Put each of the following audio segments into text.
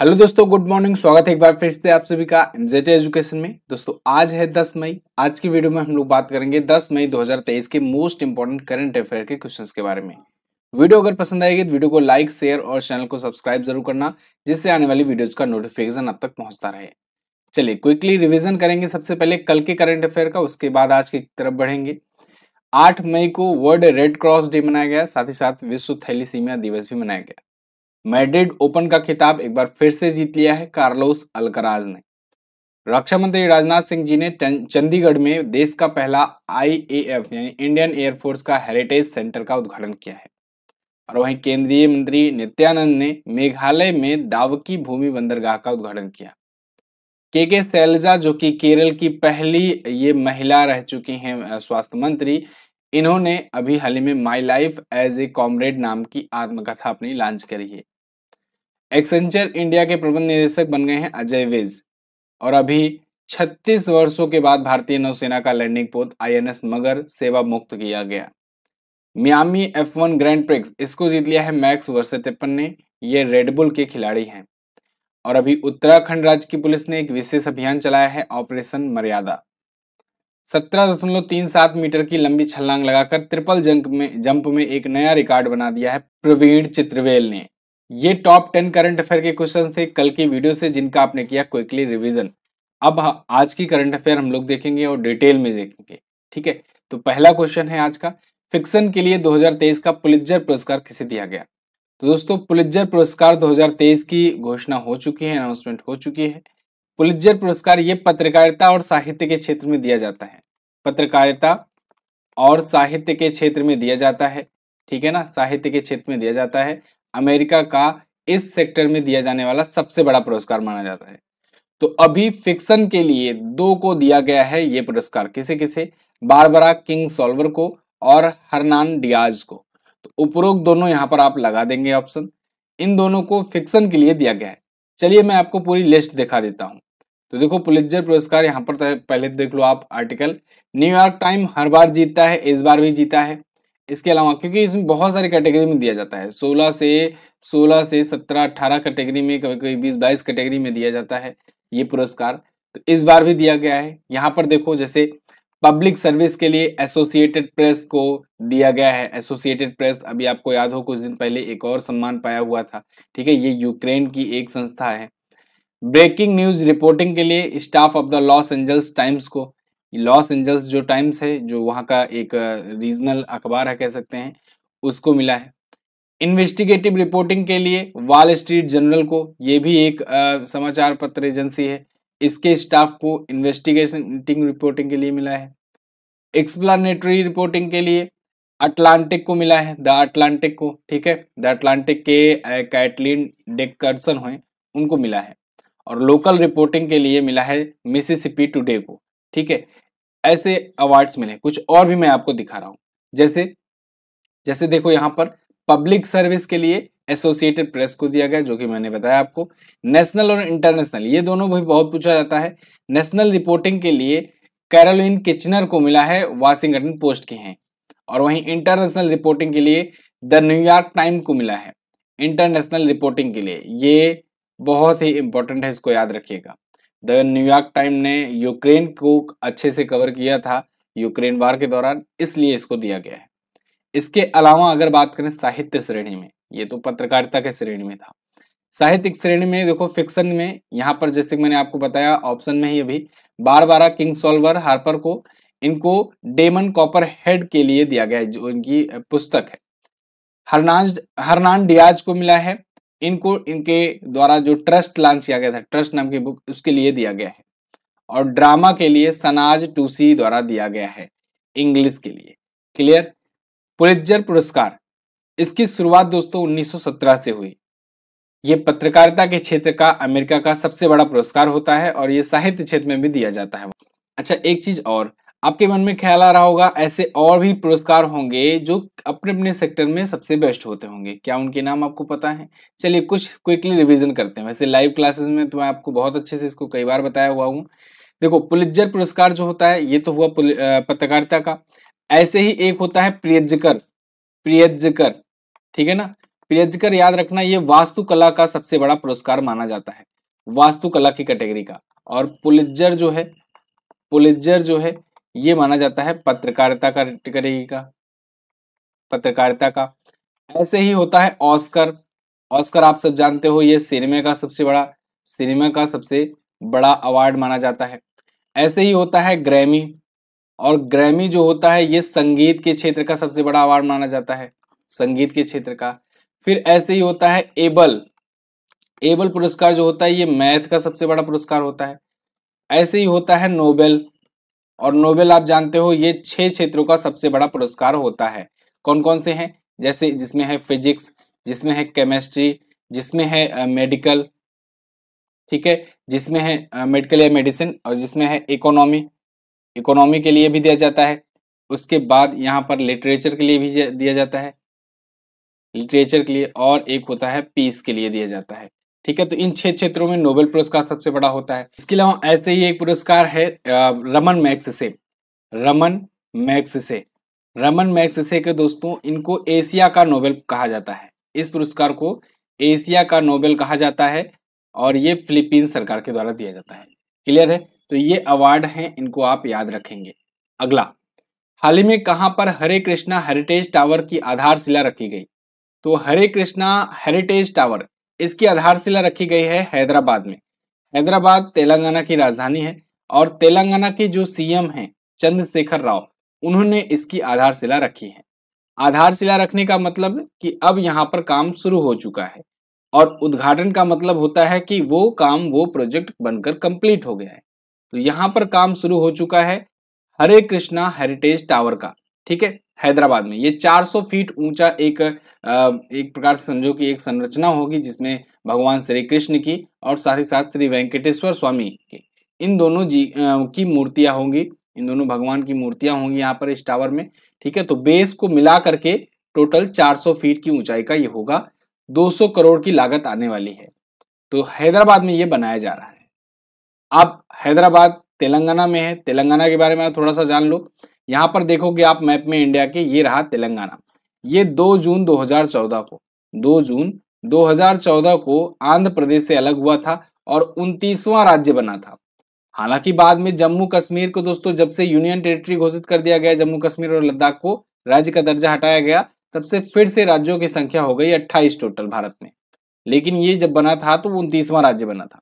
hello दोस्तों good morning स्वागत है एक बार फिर से आप सभी का एमजेटी एजुकेशन में दोस्तों आज है 10 मई आज की वीडियो में हम लोग बात करेंगे 10 मई 2023 के मोस्ट इंपॉर्टेंट करंट अफेयर के क्वेश्चंस के बारे में वीडियो अगर पसंद आएगी तो वीडियो को लाइक शेयर और चैनल को सब्सक्राइब जरूर करना जिससे आने वाली वीडियोज का नोटिफिकेशन अब तक पहुंचता रहे चलिए क्विकली रिविजन करेंगे सबसे पहले कल के करंट अफेयर का उसके बाद आज की तरफ बढ़ेंगे आठ मई को वर्ल्ड रेड क्रॉस डे मनाया गया साथ ही साथ विश्व थैली दिवस भी मनाया गया मैड्रिड ओपन का खिताब एक बार फिर से जीत लिया है कार्लोस अलकराज ने रक्षा मंत्री राजनाथ सिंह जी ने चंडीगढ़ में देश का पहला आईएएफ यानी इंडियन एयरफोर्स का हेरिटेज सेंटर का उद्घाटन किया है और वहीं केंद्रीय मंत्री नित्यानंद ने मेघालय में दावकी भूमि बंदरगाह का उद्घाटन किया के के सैलजा जो कि केरल की पहली ये महिला रह चुकी हैं स्वास्थ्य मंत्री इन्होंने अभी हाल ही में my life as a comrade नाम की आत्मकथा अपनी लॉन्च करी है एक्सेंचर इंडिया के प्रबंध निदेशक बन गए हैं अजय विज और अभी 36 वर्षों के बाद भारतीय नौसेना का लैंडिंग पोत आईएनएस मगर सेवा मुक्त किया गया Miami F one grand prix इसको जीत लिया है मैक्स वर्सेटेपन ने ये रेडबुल के खिलाड़ी हैं और अभी उत्तराखंड राज्य की पुलिस ने एक विशेष अभियान चलाया है ऑपरेशन मर्यादा सत्रह दशमलव तीन सात मीटर की लंबी छलांग लगाकर ट्रिपल जंप में जंप में एक नया रिकॉर्ड बना दिया है प्रवीण चित्रवेल ने ये टॉप टेन करंट अफेयर के क्वेश्चन थे कल की वीडियो से जिनका आपने किया क्विकली रिविजन अब आज की करंट अफेयर हम लोग देखेंगे और डिटेल में देखेंगे ठीक है तो पहला क्वेश्चन है आज का फिक्शन के लिए 2023 का पुलिज्जर पुरस्कार किसे दिया गया तो दोस्तों पुलिज्जर पुरस्कार 2023 की घोषणा हो चुकी है अनाउंसमेंट हो चुकी है पुलिज्जर पुरस्कार ये पत्रकारिता और साहित्य के क्षेत्र में दिया जाता है पत्रकारिता और साहित्य के क्षेत्र में दिया जाता है ठीक है ना साहित्य के क्षेत्र में दिया जाता है अमेरिका का इस सेक्टर में दिया जाने वाला सबसे बड़ा पुरस्कार माना जाता है तो अभी फिक्शन के लिए दो को दिया गया है ये पुरस्कार किसे किसे बारबरा किंग सॉल्वर को और हरनान डियाज को तो उपरोक्त दोनों यहाँ पर आप लगा देंगे ऑप्शन इन दोनों को फिक्शन के लिए दिया गया है चलिए मैं आपको पूरी लिस्ट दिखा देता हूं तो देखो पुलिजर पुरस्कार यहाँ पर पहले देख लो आप आर्टिकल न्यूयॉर्क टाइम हर बार जीतता है इस बार भी जीता है इसके अलावा क्योंकि इसमें बहुत सारी कैटेगरी में दिया जाता है 16 से 16 से 17 18 कैटेगरी में कभी कभी 20 22 कैटेगरी में दिया जाता है ये पुरस्कार तो इस बार भी दिया गया है यहाँ पर देखो जैसे पब्लिक सर्विस के लिए एसोसिएटेड प्रेस को दिया गया है एसोसिएटेड प्रेस अभी आपको याद हो कुछ दिन पहले एक और सम्मान पाया हुआ था ठीक है ये यूक्रेन की एक संस्था है ब्रेकिंग न्यूज रिपोर्टिंग के लिए staff of the Los Angeles Times को लॉस एंजल्स जो टाइम्स है जो वहाँ का एक रीजनल अखबार है कह सकते हैं उसको मिला है इन्वेस्टिगेटिव रिपोर्टिंग के लिए वॉल स्ट्रीट जर्नल को ये भी एक आ, समाचार पत्र एजेंसी है इसके स्टाफ को इन्वेस्टिगेटिंग रिपोर्टिंग के लिए मिला है एक्सप्लानेटरी रिपोर्टिंग के लिए अटलांटिक को मिला है द अटलांटिक को ठीक है द अटलांटिक के कैटलिन डेकर्सन हुए उनको मिला है और लोकल रिपोर्टिंग के लिए मिला है मिसिसिपी टुडे को ठीक है ऐसे अवार्ड्स मिले कुछ और भी मैं आपको दिखा रहा हूं जैसे जैसे देखो यहाँ पर पब्लिक सर्विस के लिए एसोसिएटेड प्रेस को दिया गया जो कि मैंने बताया आपको नेशनल और इंटरनेशनल ये दोनों भी बहुत पूछा जाता है नेशनल रिपोर्टिंग के लिए कैरोलिन किचनर को मिला है वाशिंगटन पोस्ट के हैं और वहीं इंटरनेशनल रिपोर्टिंग के लिए द न्यूयॉर्क टाइम को मिला है इंटरनेशनल रिपोर्टिंग के लिए ये बहुत ही इंपॉर्टेंट है इसको याद रखिएगा द न्यूयॉर्क टाइम ने यूक्रेन को अच्छे से कवर किया था यूक्रेन वार के दौरान इसलिए इसको दिया गया है इसके अलावा अगर बात करें साहित्य श्रेणी में ये तो पत्रकारिता के श्रेणी में था साहित्यिक श्रेणी में देखो फिक्शन में यहाँ पर जैसे मैंने आपको बताया ऑप्शन में ही अभी बार बारह किंग सोल्वर हार्पर को इनको डेमन कॉपर हेड के लिए दिया गया है जो इनकी पुस्तक है हरनाज हरनान डियाज को मिला है इनको इनके द्वारा जो ट्रस्ट लॉन्च किया गया था ट्रस्ट नाम की बुक उसके लिए दिया गया है और ड्रामा के लिए सनाज टूसी द्वारा दिया गया है इंग्लिश के लिए क्लियर पुलिजर पुरस्कार इसकी शुरुआत दोस्तों 1917 से हुई ये पत्रकारिता के क्षेत्र का अमेरिका का सबसे बड़ा पुरस्कार होता है और ये साहित्य क्षेत्र में भी दिया जाता है अच्छा एक चीज और आपके मन में ख्याल आ रहा होगा ऐसे और भी पुरस्कार होंगे जो अपने अपने सेक्टर में सबसे बेस्ट होते होंगे क्या उनके नाम आपको पता है चलिए कुछ क्विकली रिवीजन करते हैं वैसे लाइव क्लासेस में तो मैं आपको बहुत अच्छे से इसको कई बार बताया हुआ हूँ देखो पुलिजर पुरस्कार जो होता है ये तो हुआ पत्रकारिता का ऐसे ही एक होता है प्रियजकर प्रियजकर ठीक है ना प्रियजकर याद रखना ये वास्तुकला का सबसे बड़ा पुरस्कार माना जाता है वास्तुकला की कैटेगरी का और पुलिजर जो है पुलिजर जो है ये माना जाता है पत्रकारिता का करेगी का पत्रकारिता का ऐसे ही होता है ऑस्कर ऑस्कर आप सब जानते हो ये सिनेमा का सबसे बड़ा सिनेमा का सबसे बड़ा अवार्ड माना जाता है ऐसे ही होता है ग्रैमी और ग्रैमी जो होता है ये संगीत के क्षेत्र का सबसे बड़ा अवार्ड माना जाता है संगीत के क्षेत्र का फिर ऐसे ही होता है एबल एबल पुरस्कार जो होता है ये मैथ का सबसे बड़ा पुरस्कार होता है ऐसे ही होता है नोबेल और नोबेल आप जानते हो ये छह क्षेत्रों का सबसे बड़ा पुरस्कार होता है कौन कौन से हैं जैसे जिसमें है फिजिक्स जिसमें है केमिस्ट्री जिसमें है मेडिकल ठीक है जिसमें है मेडिकल या मेडिसिन और जिसमें है इकोनॉमी इकोनॉमी के लिए भी दिया जाता है उसके बाद यहाँ पर लिटरेचर के लिए भी दिया जाता है लिटरेचर के लिए और एक होता है पीस के लिए दिया जाता है ठीक है तो इन छह क्षेत्रों में नोबेल पुरस्कार सबसे बड़ा होता है इसके अलावा ऐसे ही एक पुरस्कार है रमन मैक्स से रमन मैक्स से रमन मैक्स से के दोस्तों इनको एशिया का नोबेल कहा जाता है इस पुरस्कार को एशिया का नोबेल कहा जाता है और ये फिलीपींस सरकार के द्वारा दिया जाता है क्लियर है तो ये अवार्ड हैं इनको आप याद रखेंगे अगला हाल ही में कहाँ पर हरे कृष्णा हेरिटेज टावर की आधारशिला रखी गई तो हरे कृष्णा हेरिटेज टावर इसकी आधारशिला रखी गई है हैदराबाद में हैदराबाद तेलंगाना की राजधानी है और तेलंगाना के जो सीएम हैं चंद्रशेखर राव उन्होंने इसकी आधारशिला रखी है आधारशिला रखने का मतलब कि अब यहाँ पर काम शुरू हो चुका है और उद्घाटन का मतलब होता है कि वो काम वो प्रोजेक्ट बनकर कंप्लीट हो गया है तो यहाँ पर काम शुरू हो चुका है हरे कृष्णा हेरिटेज टावर का ठीक है हैदराबाद में ये 400 फीट ऊंचा एक एक प्रकार से समझो कि एक संरचना होगी जिसमें भगवान श्री कृष्ण की और साथ ही साथ श्री वेंकटेश्वर स्वामी की इन दोनों जी की मूर्तियां होंगी इन दोनों भगवान की मूर्तियां होंगी यहाँ पर इस टावर में ठीक है तो बेस को मिला करके टोटल 400 फीट की ऊंचाई का ये होगा 200 करोड़ की लागत आने वाली है तो हैदराबाद में ये बनाया जा रहा है अब हैदराबाद तेलंगाना में है तेलंगाना के बारे में थोड़ा सा जान लो यहाँ पर देखोगे आप मैप में इंडिया के ये रहा तेलंगाना ये 2 जून 2014 को 2 जून 2014 को आंध्र प्रदेश से अलग हुआ था और उनतीसवां राज्य बना था हालांकि बाद में जम्मू कश्मीर को दोस्तों जब से यूनियन टेरिटरी घोषित कर दिया गया जम्मू कश्मीर और लद्दाख को राज्य का दर्जा हटाया गया तब से फिर से राज्यों की संख्या हो गई अट्ठाईस टोटल भारत में लेकिन ये जब बना था तो उनतीसवां राज्य बना था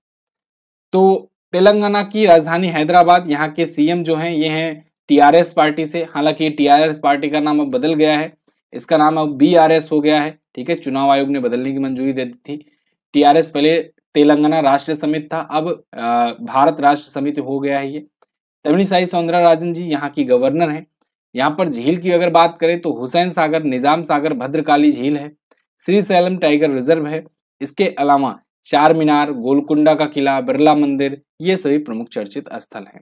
तो तेलंगाना की राजधानी हैदराबाद यहाँ के सीएम जो हैं ये हैं टीआरएस पार्टी से हालांकि टीआरएस पार्टी का नाम अब बदल गया है इसका नाम अब बीआरएस हो गया है ठीक है चुनाव आयोग ने बदलने की मंजूरी दे दी थी टीआरएस पहले तेलंगाना राष्ट्र समिति था अब भारत राष्ट्र समिति हो गया है ये तमिलसाई सौंदरा राजन जी यहाँ की गवर्नर है यहाँ पर झील की अगर बात करें तो हुसैन सागर निजाम सागर भद्रकाली झील है श्री सैलम टाइगर रिजर्व है इसके अलावा चार मीनार गोलकुंडा का किला बिरला मंदिर ये सभी प्रमुख चर्चित स्थल हैं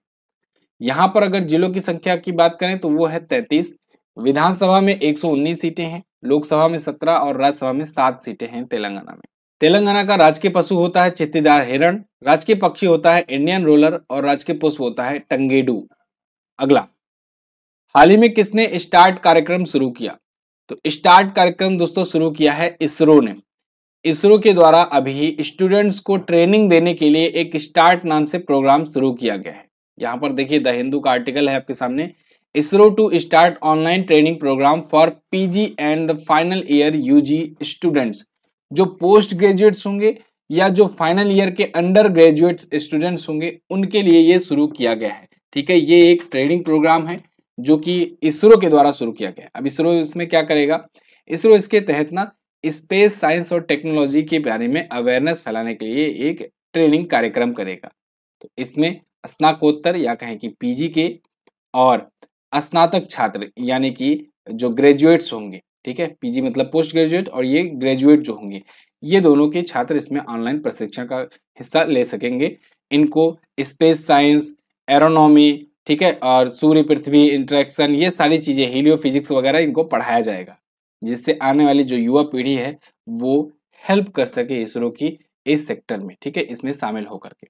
यहां पर अगर जिलों की संख्या की बात करें तो वो है तैतीस विधानसभा में एक सीटें हैं लोकसभा में सत्रह और राज्यसभा में सात सीटें हैं तेलंगाना में तेलंगाना का राजकीय पशु होता है चित्तीदार हिरण राजकीय पक्षी होता है इंडियन रोलर और राजकीय पुष्प होता है टंगेडू अगला हाल ही में किसने स्टार्ट कार्यक्रम शुरू किया तो स्टार्ट कार्यक्रम दोस्तों शुरू किया है इसरो ने इसरो के द्वारा अभी स्टूडेंट्स को ट्रेनिंग देने के लिए एक स्टार्ट नाम से प्रोग्राम शुरू किया गया है यहाँ पर देखिए द हिंदू का आर्टिकल है आपके सामने ISRO to start online training programme for PG and the final year UG students जो पोस्ट ग्रेजुएट्स होंगे या जो फाइनल ईयर के अंडर ग्रेजुएट्स स्टूडेंट्स होंगे उनके लिए ये शुरू किया गया है ठीक है ये एक ट्रेनिंग प्रोग्राम है जो कि इसरो के द्वारा शुरू किया गया अब इसरो इसमें क्या करेगा इसरो इसके तहत ना स्पेस साइंस और टेक्नोलॉजी के बारे में अवेयरनेस फैलाने के लिए एक ट्रेनिंग कार्यक्रम करेगा तो इसमें स्नाकोत्तर या कहें कि पीजी के और स्नातक छात्र यानी कि जो ग्रेजुएट्स होंगे ठीक है पीजी मतलब पोस्ट ग्रेजुएट और ये ग्रेजुएट जो होंगे ये दोनों के छात्र इसमें ऑनलाइन प्रशिक्षण का हिस्सा ले सकेंगे इनको स्पेस साइंस एरोनॉमी ठीक है और सूर्य पृथ्वी इंट्रैक्शन ये सारी चीज़ें हीलियो फिजिक्स वगैरह इनको पढ़ाया जाएगा जिससे आने वाली जो युवा पीढ़ी है वो हेल्प कर सके इसरो की इस सेक्टर में ठीक है इसमें शामिल होकर के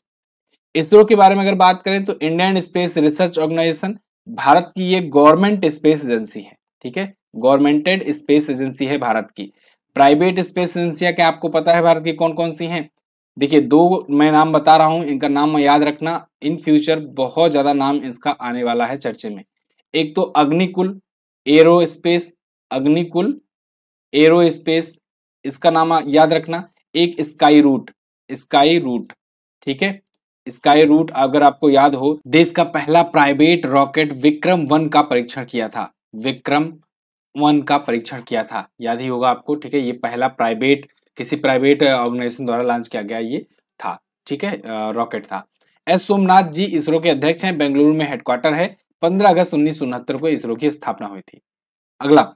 इसरो के बारे में अगर बात करें तो Indian space research organisation Bharat की ये गवर्नमेंट स्पेस एजेंसी है ठीक है गवर्नमेंटेड स्पेस एजेंसी है भारत की प्राइवेट स्पेस एजेंसियां क्या आपको पता है भारत की कौन कौन सी हैं देखिए दो मैं नाम बता रहा हूं इनका नाम याद रखना इन फ्यूचर बहुत ज़्यादा नाम इसका आने वाला है चर्चे में एक तो Agnikul aero space Agnikul aero space इसका नाम याद रखना एक स्काई रूट स्काई रूट ठीक है स्काई रूट अगर आपको याद हो देश का पहला प्राइवेट रॉकेट विक्रम वन का परीक्षण किया था विक्रम वन का परीक्षण किया था याद ही होगा आपको ठीक है ये पहला प्राइवेट किसी प्राइवेट ऑर्गेनाइजेशन द्वारा लॉन्च किया गया ये था ठीक है रॉकेट था एस सोमनाथ जी इसरो के अध्यक्ष हैं बेंगलुरु में हेडक्वार्टर है 15 अगस्त उन्नीस को इसरो की स्थापना हुई थी अगला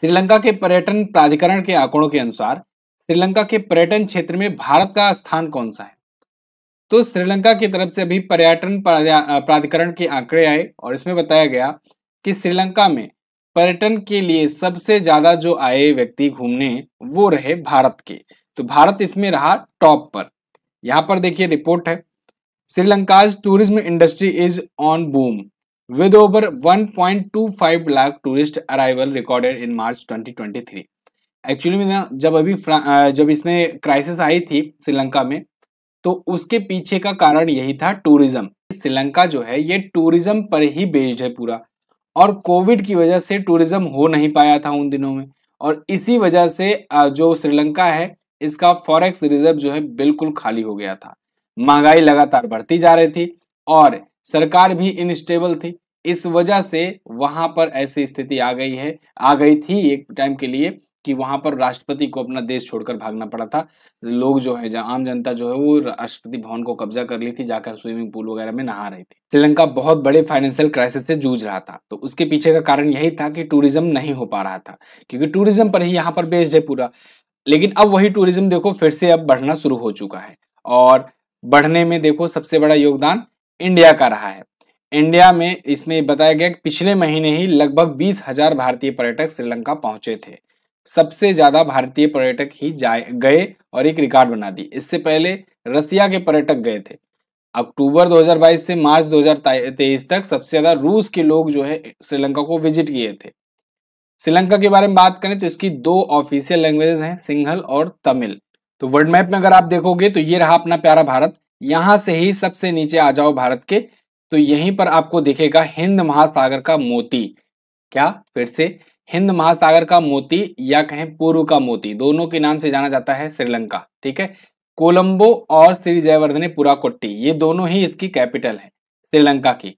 श्रीलंका के पर्यटन प्राधिकरण के आंकड़ों के अनुसार श्रीलंका के पर्यटन क्षेत्र में भारत का स्थान कौन सा है तो श्रीलंका की तरफ से अभी पर्यटन प्राधिकरण के आंकड़े आए और इसमें बताया गया कि श्रीलंका में पर्यटन के लिए सबसे ज्यादा जो आए व्यक्ति घूमने वो रहे भारत के तो भारत इसमें रहा टॉप पर यहाँ पर देखिए रिपोर्ट है Sri Lanka's tourism industry is on boom with over 1.25 lakh tourist arrival recorded in March 2023 actually में ना जब अभी जब इसमें क्राइसिस आई थी श्रीलंका में तो उसके पीछे का कारण यही था टूरिज्म श्रीलंका जो है ये टूरिज्म पर ही बेस्ड है पूरा और कोविड की वजह से टूरिज्म हो नहीं पाया था उन दिनों में और इसी वजह से जो श्रीलंका है इसका फॉरेक्स रिजर्व जो है बिल्कुल खाली हो गया था महंगाई लगातार बढ़ती जा रही थी और सरकार भी इनस्टेबल थी इस वजह से वहां पर ऐसी स्थिति आ गई है आ गई थी एक टाइम के लिए कि वहां पर राष्ट्रपति को अपना देश छोड़कर भागना पड़ा था लोग जो है आम जनता जो है वो राष्ट्रपति भवन को कब्जा कर ली थी जाकर स्विमिंग पूल वगैरह में नहा रही थी श्रीलंका बहुत बड़े फाइनेंशियल क्राइसिस से जूझ रहा था तो उसके पीछे का कारण यही था कि टूरिज्म नहीं हो पा रहा था क्योंकि टूरिज्म पर ही यहाँ पर बेस्ड है पूरा लेकिन अब वही टूरिज्म देखो फिर से अब बढ़ना शुरू हो चुका है और बढ़ने में देखो सबसे बड़ा योगदान इंडिया का रहा है इंडिया में इसमें बताया गया कि पिछले महीने ही लगभग बीस हजार भारतीय पर्यटक श्रीलंका पहुंचे थे सबसे ज्यादा भारतीय पर्यटक ही जाए गए और एक रिकॉर्ड बना दी इससे पहले रसिया के पर्यटक गए थे अक्टूबर 2022 से मार्च 2023 तक सबसे ज्यादा रूस के लोग जो है श्रीलंका को विजिट किए थे श्रीलंका के बारे में बात करें तो इसकी दो ऑफिशियल लैंग्वेजेस हैं सिंघल और तमिल तो वर्ल्ड मैप में अगर आप देखोगे तो ये रहा अपना प्यारा भारत यहां से ही सबसे नीचे आ जाओ भारत के तो यहीं पर आपको दिखेगा हिंद महासागर का मोती क्या फिर से हिंद महासागर का मोती या कहें पूर्व का मोती दोनों के नाम से जाना जाता है श्रीलंका ठीक है कोलंबो और श्री जयवर्धने कोट्टी ये दोनों ही इसकी कैपिटल है श्रीलंका की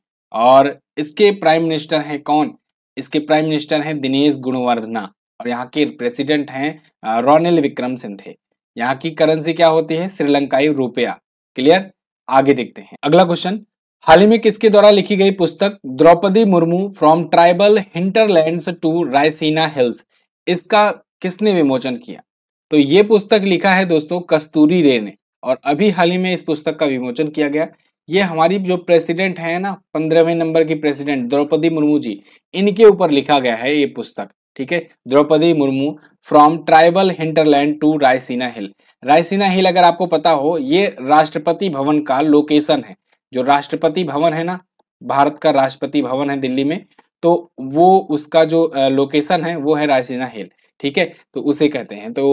और इसके प्राइम मिनिस्टर हैं कौन इसके प्राइम मिनिस्टर हैं दिनेश गुणवर्धना और यहाँ के प्रेसिडेंट हैं रोनिल विक्रम सिंधे यहाँ की करेंसी क्या होती है श्रीलंकाई रुपया क्लियर आगे देखते हैं अगला क्वेश्चन हाल ही में किसके द्वारा लिखी गई पुस्तक Draupadi Murmu from tribal hinterlands to Raisina hills इसका किसने विमोचन किया तो ये पुस्तक लिखा है दोस्तों कस्तूरी रे ने और अभी हाल ही में इस पुस्तक का विमोचन किया गया ये हमारी जो प्रेसिडेंट है ना पंद्रहवें नंबर की प्रेसिडेंट द्रौपदी मुर्मू जी इनके ऊपर लिखा गया है ये पुस्तक ठीक है Draupadi Murmu from tribal hinterland to Raisina hill Raisina hill अगर आपको पता हो ये राष्ट्रपति भवन का लोकेशन है जो राष्ट्रपति भवन है ना भारत का राष्ट्रपति भवन है दिल्ली में तो वो उसका जो लोकेशन है वो है रायसीना हिल ठीक है तो उसे कहते हैं तो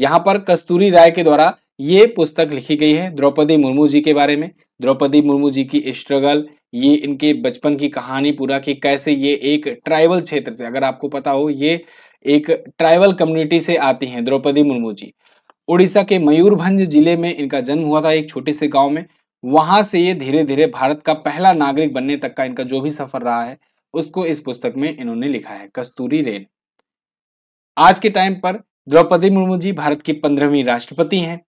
यहाँ पर कस्तूरी राय के द्वारा ये पुस्तक लिखी गई है द्रौपदी मुर्मू जी के बारे में द्रौपदी मुर्मू जी की स्ट्रगल ये इनके बचपन की कहानी पूरा कि कैसे ये एक ट्राइबल क्षेत्र से अगर आपको पता हो ये एक ट्राइबल कम्युनिटी से आती हैं द्रौपदी मुर्मू जी उड़ीसा के मयूरभंज जिले में इनका जन्म हुआ था एक छोटे से गांव में वहां से ये धीरे धीरे भारत का पहला नागरिक बनने तक का इनका जो भी सफर रहा है उसको इस पुस्तक में इन्होंने लिखा है कस्तूरी रेन आज के टाइम पर द्रौपदी मुर्मू जी भारत की पंद्रहवीं राष्ट्रपति हैं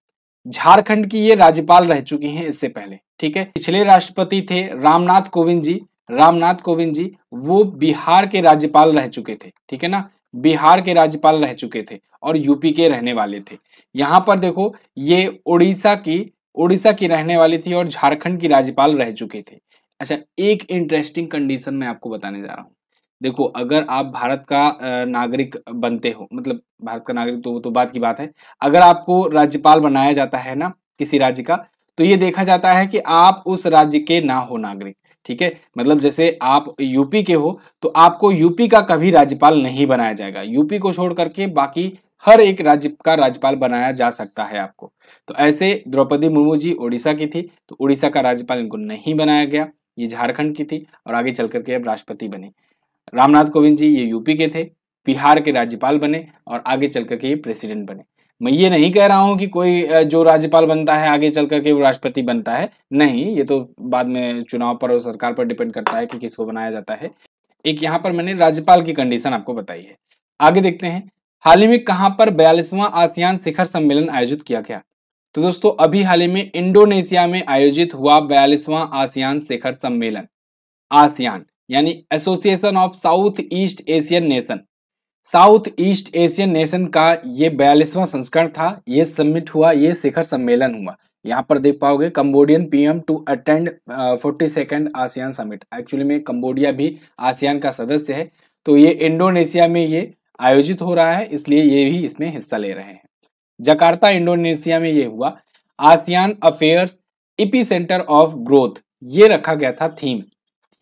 झारखंड की ये राज्यपाल रह चुकी हैं इससे पहले ठीक है पिछले राष्ट्रपति थे रामनाथ कोविंद जी रामनाथ कोविंद जी वो बिहार के राज्यपाल रह चुके थे ठीक है ना बिहार के राज्यपाल रह चुके थे और यूपी के रहने वाले थे यहां पर देखो ये उड़ीसा की उड़ीसा की रहने वाली थी और झारखंड की राज्यपाल रह चुके थे अच्छा एक इंटरेस्टिंग कंडीशन मैं आपको बताने जा रहा हूँ देखो अगर आप भारत का नागरिक बनते हो मतलब भारत का नागरिक तो तो बात की बात है अगर आपको राज्यपाल बनाया जाता है ना किसी राज्य का तो ये देखा जाता है कि आप उस राज्य के ना हो नागरिक ठीक है मतलब जैसे आप यूपी के हो तो आपको यूपी का कभी राज्यपाल नहीं बनाया जाएगा यूपी को छोड़ करके बाकी हर एक राज्य का राज्यपाल बनाया जा सकता है आपको तो ऐसे द्रौपदी मुर्मू जी उड़ीसा की थी तो उड़ीसा का राज्यपाल इनको नहीं बनाया गया ये झारखंड की थी और आगे चल करके अब राष्ट्रपति बने रामनाथ कोविंद जी ये यूपी के थे बिहार के राज्यपाल बने और आगे चल करके ये प्रेसिडेंट बने मैं ये नहीं कह रहा हूँ कि कोई जो राज्यपाल बनता है आगे चल करके वो राष्ट्रपति बनता है नहीं ये तो बाद में चुनाव पर और सरकार पर डिपेंड करता है कि किसको बनाया जाता है एक यहाँ पर मैंने राज्यपाल की कंडीशन आपको बताई है आगे देखते हैं हाल ही में कहां पर बयालीसवां आसियान शिखर सम्मेलन आयोजित किया गया तो दोस्तों अभी हाल ही में इंडोनेशिया में आयोजित हुआ बयालीसवां आसियान शिखर सम्मेलन आसियान यानी association of south east Asian nation south east Asian nation का ये बयालीसवां संस्करण था ये समिट हुआ ये शिखर सम्मेलन हुआ यहाँ पर देख पाओगे Cambodian PM to attend forty second ASEAN summit actually में कम्बोडिया भी आसियान का सदस्य है तो ये इंडोनेशिया में ये आयोजित हो रहा है इसलिए ये भी इसमें हिस्सा ले रहे हैं जकार्ता इंडोनेशिया में ये हुआ ASEAN affairs epicentre of growth ये रखा गया था थीम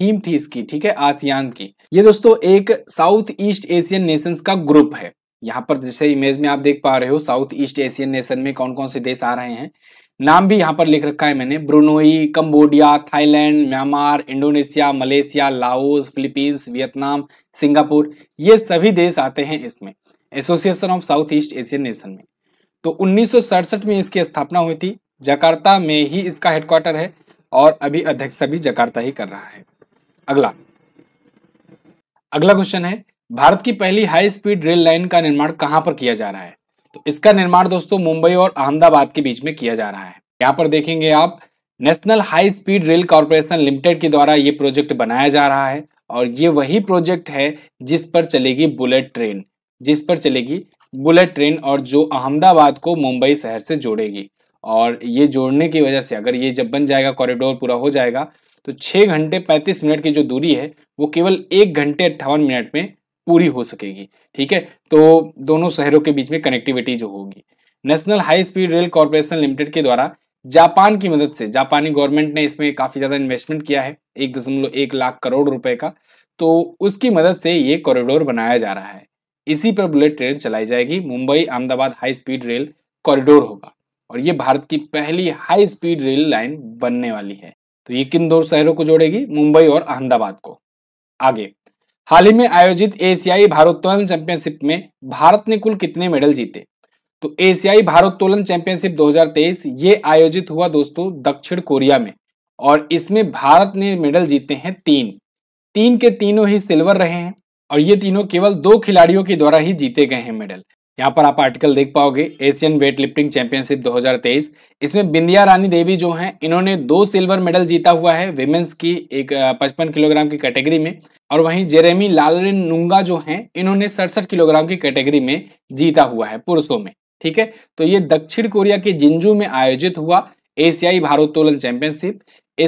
थीम थी इसकी ठीक है आसियान की ये दोस्तों एक साउथ ईस्ट एशियन नेशंस का ग्रुप है यहाँ पर जैसे इमेज में आप देख पा रहे हो साउथ ईस्ट एशियन नेशन में कौन कौन से देश आ रहे हैं नाम भी यहाँ पर लिख रखा है मैंने Brunei Cambodia Thailand Myanmar Indonesia Malaysia Laos Philippines Vietnam Singapore ये सभी देश आते हैं इसमें association of south east Asian nation में तो उन्नीस में इसकी स्थापना हुई थी जकार्ता में ही इसका हेडक्वार्टर है और अभी अध्यक्ष भी जकार्ता ही कर रहा है अगला अगला क्वेश्चन है भारत की पहली हाई स्पीड रेल लाइन का निर्माण कहां पर किया जा रहा है तो इसका निर्माण दोस्तों मुंबई और अहमदाबाद के बीच में किया जा रहा है यहाँ पर देखेंगे आप national high speed rail corporation limited के द्वारा ये प्रोजेक्ट बनाया जा रहा है और ये वही प्रोजेक्ट है जिस पर चलेगी बुलेट ट्रेन जिस पर चलेगी बुलेट ट्रेन और जो अहमदाबाद को मुंबई शहर से जोड़ेगी और ये जोड़ने की वजह से अगर ये जब बन जाएगा कॉरिडोर पूरा हो जाएगा तो छः घंटे पैंतीस मिनट की जो दूरी है वो केवल एक घंटे अट्ठावन मिनट में पूरी हो सकेगी ठीक है तो दोनों शहरों के बीच में कनेक्टिविटी जो होगी national high speed rail corporation limited के द्वारा जापान की मदद से जापानी गवर्नमेंट ने इसमें काफ़ी ज़्यादा इन्वेस्टमेंट किया है एक दशमलव एक लाख करोड़ रुपए का तो उसकी मदद से ये कॉरिडोर बनाया जा रहा है इसी पर बुलेट ट्रेन चलाई जाएगी Mumbai Ahmedabad high speed rail corridor होगा और ये भारत की पहली हाई स्पीड रेल लाइन बनने वाली है तो ये किन दो शहरों को जोड़ेगी मुंबई और अहमदाबाद को आगे हाल ही में आयोजित एशियाई भारोत्तोलन चैंपियनशिप में भारत ने कुल कितने मेडल जीते तो एशियाई भारोत्तोलन चैंपियनशिप 2023 ये आयोजित हुआ दोस्तों दक्षिण कोरिया में और इसमें भारत ने मेडल जीते हैं तीन तीन के तीनों ही सिल्वर रहे हैं और ये तीनों केवल दो खिलाड़ियों के द्वारा ही जीते गए हैं मेडल यहाँ पर आप आर्टिकल देख पाओगे एशियन वेट लिफ्टिंग चैंपियनशिप 2023 इसमें बिंदिया रानी देवी जो हैं इन्होंने दो सिल्वर मेडल जीता हुआ है वेमेंस की एक 55 किलोग्राम की कैटेगरी में और वहीं जेरेमी लालरिन नुंगा जो हैं इन्होंने सड़सठ किलोग्राम की कैटेगरी में जीता हुआ है पुरुषों में ठीक है तो ये दक्षिण कोरिया के जिंजू में आयोजित हुआ एशियाई भारोत्तोलन चैंपियनशिप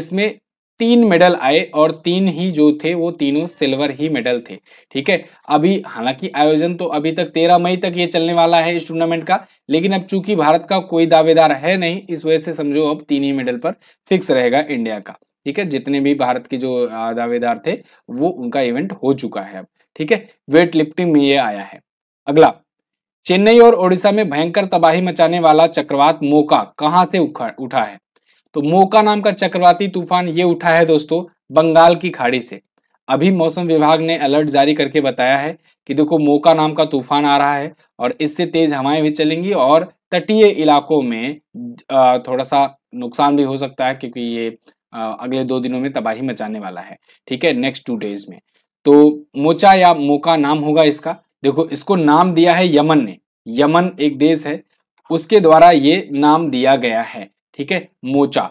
इसमें तीन मेडल आए और तीन ही जो थे वो तीनों सिल्वर ही मेडल थे ठीक है अभी हालांकि आयोजन तो अभी तक तेरह मई तक ये चलने वाला है इस टूर्नामेंट का लेकिन अब चूंकि भारत का कोई दावेदार है नहीं इस वजह से समझो अब तीन ही मेडल पर फिक्स रहेगा इंडिया का ठीक है जितने भी भारत के जो दावेदार थे वो उनका इवेंट हो चुका है अब ठीक है वेट लिफ्टिंग में ये आया है अगला चेन्नई और ओडिशा में भयंकर तबाही मचाने वाला चक्रवात मोका कहां से उठा है तो मोका नाम का चक्रवाती तूफान ये उठा है दोस्तों बंगाल की खाड़ी से अभी मौसम विभाग ने अलर्ट जारी करके बताया है कि देखो मोका नाम का तूफान आ रहा है और इससे तेज हवाएं भी चलेंगी और तटीय इलाकों में थोड़ा सा नुकसान भी हो सकता है क्योंकि ये अगले दो दिनों में तबाही मचाने वाला है ठीक है नेक्स्ट टू डेज में तो मोचा या मोका नाम होगा इसका देखो इसको नाम दिया है यमन ने यमन एक देश है उसके द्वारा ये नाम दिया गया है ठीक है मोचा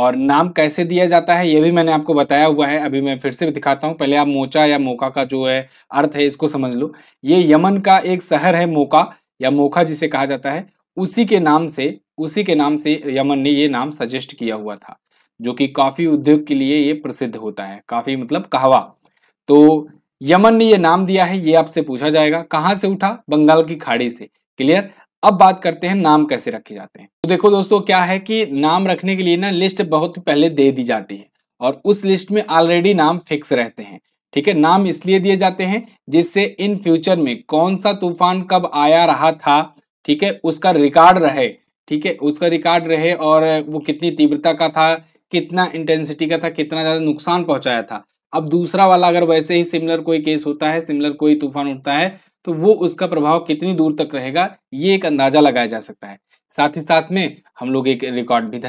और नाम कैसे दिया जाता है यह भी मैंने आपको बताया हुआ है अभी मैं फिर से दिखाता हूँ पहले आप मोचा या मोका का जो है अर्थ है इसको समझ लो ये यमन का एक शहर है मोका या मोखा जिसे कहा जाता है उसी के नाम से उसी के नाम से यमन ने ये नाम सजेस्ट किया हुआ था जो कि काफ़ी उद्योग के लिए ये प्रसिद्ध होता है काफ़ी मतलब कहवा तो यमन ने ये नाम दिया है ये आपसे पूछा जाएगा कहाँ से उठा बंगाल की खाड़ी से क्लियर अब बात करते हैं नाम कैसे रखे जाते हैं तो देखो दोस्तों क्या है कि नाम रखने के लिए ना लिस्ट बहुत पहले दे दी जाती है और उस लिस्ट में ऑलरेडी नाम फिक्स रहते हैं ठीक है नाम इसलिए दिए जाते हैं जिससे इन फ्यूचर में कौन सा तूफान कब आया रहा था ठीक है उसका रिकॉर्ड रहे ठीक है उसका रिकॉर्ड रहे और वो कितनी तीव्रता का था कितना इंटेंसिटी का था कितना ज़्यादा नुकसान पहुंचाया था अब दूसरा वाला अगर वैसे ही सिमिलर कोई केस होता है सिमिलर कोई तूफान उठता है तो वो उसका प्रभाव कितनी दूर तक रहेगा ये एक अंदाजा लगाया जा सकता है साथ ही साथ में हम लोग एक रिकॉर्ड भी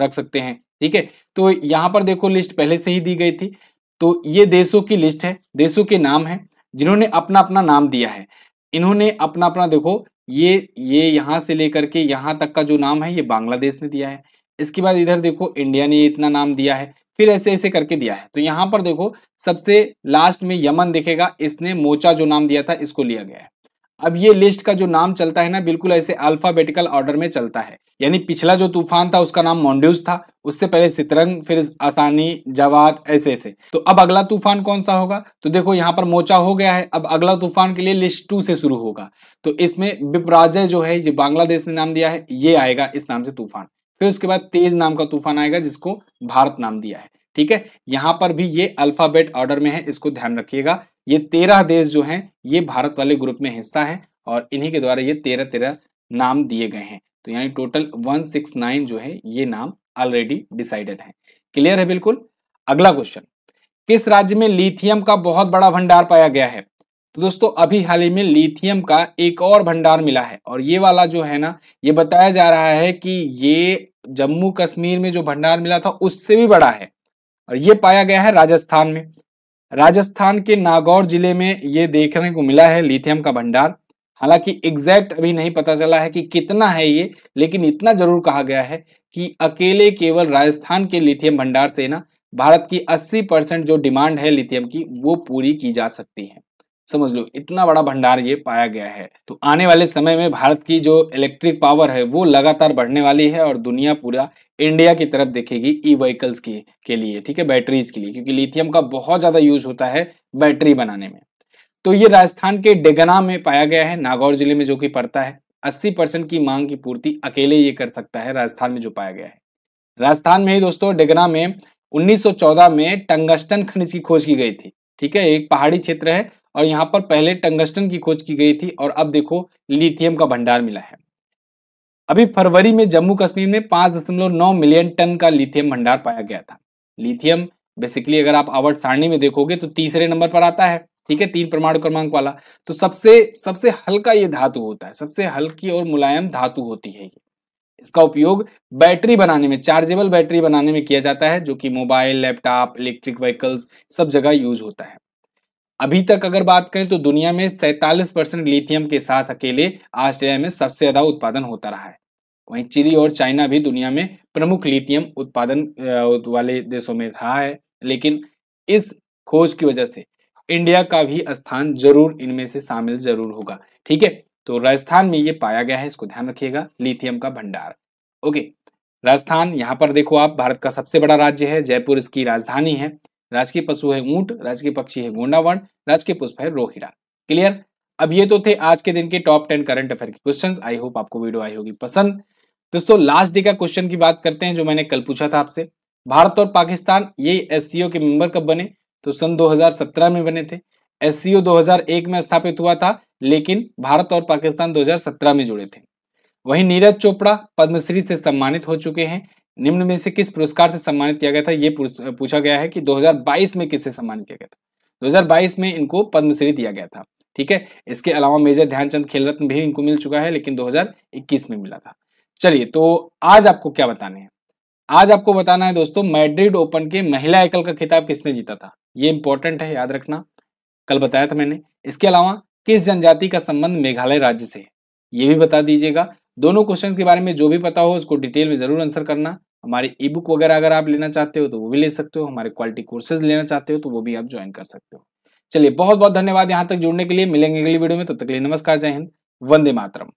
रख सकते हैं ठीक है तो यहाँ पर देखो लिस्ट पहले से ही दी गई थी तो ये देशों की लिस्ट है देशों के नाम है जिन्होंने अपना अपना नाम दिया है इन्होंने अपना अपना देखो ये ये यहाँ से लेकर के यहाँ तक का जो नाम है ये बांग्लादेश ने दिया है इसके बाद इधर देखो इंडिया ने इतना नाम दिया है फिर ऐसे ऐसे करके दिया है तो यहां पर देखो सबसे लास्ट में यमन देखेगा इसने मोचा जो नाम दिया था इसको लिया गया है अब ये लिस्ट का जो नाम चलता है ना बिल्कुल ऐसे अल्फाबेटिकल ऑर्डर में चलता है यानी पिछला जो तूफान था उसका नाम मोन्ड्यूस था उससे पहले सितरंग फिर आसानी जवाद ऐसे ऐसे तो अब अगला तूफान कौन सा होगा तो देखो यहाँ पर मोचा हो गया है अब अगला तूफान के लिए लिस्ट टू से शुरू होगा तो इसमें विपराजय जो है ये बांग्लादेश ने नाम दिया है ये आएगा इस नाम से तूफान फिर उसके बाद तेज नाम का तूफान आएगा जिसको भारत नाम दिया है ठीक है यहां पर भी ये अल्फाबेट ऑर्डर में है इसको ध्यान रखिएगा ये तेरह देश जो हैं ये भारत वाले ग्रुप में हिस्सा है और इन्हीं के द्वारा ये तेरह तेरह नाम दिए गए हैं तो यानी टोटल वन सिक्स नाइन जो है ये नाम ऑलरेडी डिसाइडेड है क्लियर है बिल्कुल अगला क्वेश्चन किस राज्य में लिथियम का बहुत बड़ा भंडार पाया गया है तो दोस्तों अभी हाल ही में लिथियम का एक और भंडार मिला है और ये वाला जो है ना ये बताया जा रहा है कि ये जम्मू कश्मीर में जो भंडार मिला था उससे भी बड़ा है और ये पाया गया है राजस्थान में राजस्थान के नागौर जिले में ये देखने को मिला है लिथियम का भंडार हालांकि एग्जैक्ट अभी नहीं पता चला है कि कितना है ये लेकिन इतना जरूर कहा गया है कि अकेले केवल राजस्थान के लिथियम भंडार से ना भारत की 80 परसेंट जो डिमांड है लिथियम की वो पूरी की जा सकती है समझ लो इतना बड़ा भंडार ये पाया गया है तो आने वाले समय में भारत की जो इलेक्ट्रिक पावर है वो लगातार बढ़ने वाली है और दुनिया पूरा इंडिया की तरफ देखेगी ई व्हीकल्स की के लिए ठीक है बैटरीज के लिए क्योंकि लिथियम का बहुत ज़्यादा यूज होता है बैटरी बनाने में तो ये राजस्थान के डेगना में पाया गया है नागौर जिले में जो कि पड़ता है 80 परसेंट की मांग की पूर्ति अकेले ये कर सकता है राजस्थान में जो पाया गया है राजस्थान में ही दोस्तों डेगना में उन्नीस में टंगस्टन खनिज की खोज की गई थी ठीक है एक पहाड़ी क्षेत्र है और यहाँ पर पहले टंगस्टन की खोज की गई थी और अब देखो लिथियम का भंडार मिला है अभी फरवरी में जम्मू कश्मीर में पांच दशमलव नौ मिलियन टन का लिथियम भंडार पाया गया था लिथियम बेसिकली अगर आप आवर्ट सारणी में देखोगे तो तीसरे नंबर पर आता है ठीक है तीन परमाणु क्रमांक वाला तो सबसे सबसे हल्का ये धातु होता है सबसे हल्की और मुलायम धातु होती है ये इसका उपयोग बैटरी बनाने में चार्जेबल बैटरी बनाने में किया जाता है जो कि मोबाइल लैपटॉप इलेक्ट्रिक व्हीकल्स सब जगह यूज होता है अभी तक अगर बात करें तो दुनिया में सैतालीस परसेंट लिथियम के साथ अकेले ऑस्ट्रेलिया में सबसे ज्यादा उत्पादन होता रहा है वहीं चिली और चाइना भी दुनिया में प्रमुख लिथियम उत्पादन वाले देशों में रहा है लेकिन इस खोज की वजह से इंडिया का भी स्थान जरूर इनमें से शामिल जरूर होगा ठीक है तो राजस्थान में ये पाया गया है इसको ध्यान रखिएगा लिथियम का भंडार ओके राजस्थान यहाँ पर देखो आप भारत का सबसे बड़ा राज्य है जयपुर इसकी राजधानी है राजकीय पशु है ऊंट राजकीय पक्षी है गोंडावन राजकीय पुष्प है रोहिड़ा क्लियर अब ये तो थे आज के दिन के टॉप टेन करंट अफेयर के क्वेश्चन आई होप आपको वीडियो आई होगी पसंद दोस्तों लास्ट डे का क्वेश्चन की बात करते हैं जो मैंने कल पूछा था आपसे भारत और पाकिस्तान ये एस के मेंबर कब बने तो सन 2017 में बने थे एस 2001 में स्थापित हुआ था लेकिन भारत और पाकिस्तान 2017 में जुड़े थे वहीं नीरज चोपड़ा पद्मश्री से सम्मानित हो चुके हैं निम्न में से किस पुरस्कार से सम्मानित किया गया था ये पूछा गया है कि 2022 में किससे सम्मानित किया गया था 2022 में इनको पद्मश्री दिया गया था ठीक है इसके अलावा मेजर ध्यानचंद खेल रत्न भी इनको मिल चुका है लेकिन 2021 में मिला था चलिए तो आज आपको क्या बताने हैं आज आपको बताना है दोस्तों मैड्रिड ओपन के महिला एकल का खिताब किसने जीता था ये इंपॉर्टेंट है याद रखना कल बताया था मैंने इसके अलावा किस जनजाति का संबंध मेघालय राज्य से ये भी बता दीजिएगा दोनों क्वेश्चंस के बारे में जो भी पता हो उसको डिटेल में जरूर आंसर करना हमारे ई बुक वगैरह अगर आप लेना चाहते हो तो वो भी ले सकते हो हमारे क्वालिटी कोर्सेज लेना चाहते हो तो वो भी आप ज्वाइन कर सकते हो चलिए बहुत बहुत धन्यवाद यहाँ तक जुड़ने के लिए मिलेंगे अगली वीडियो में तब तो तक के लिए नमस्कार जय हिंद वंदे मातरम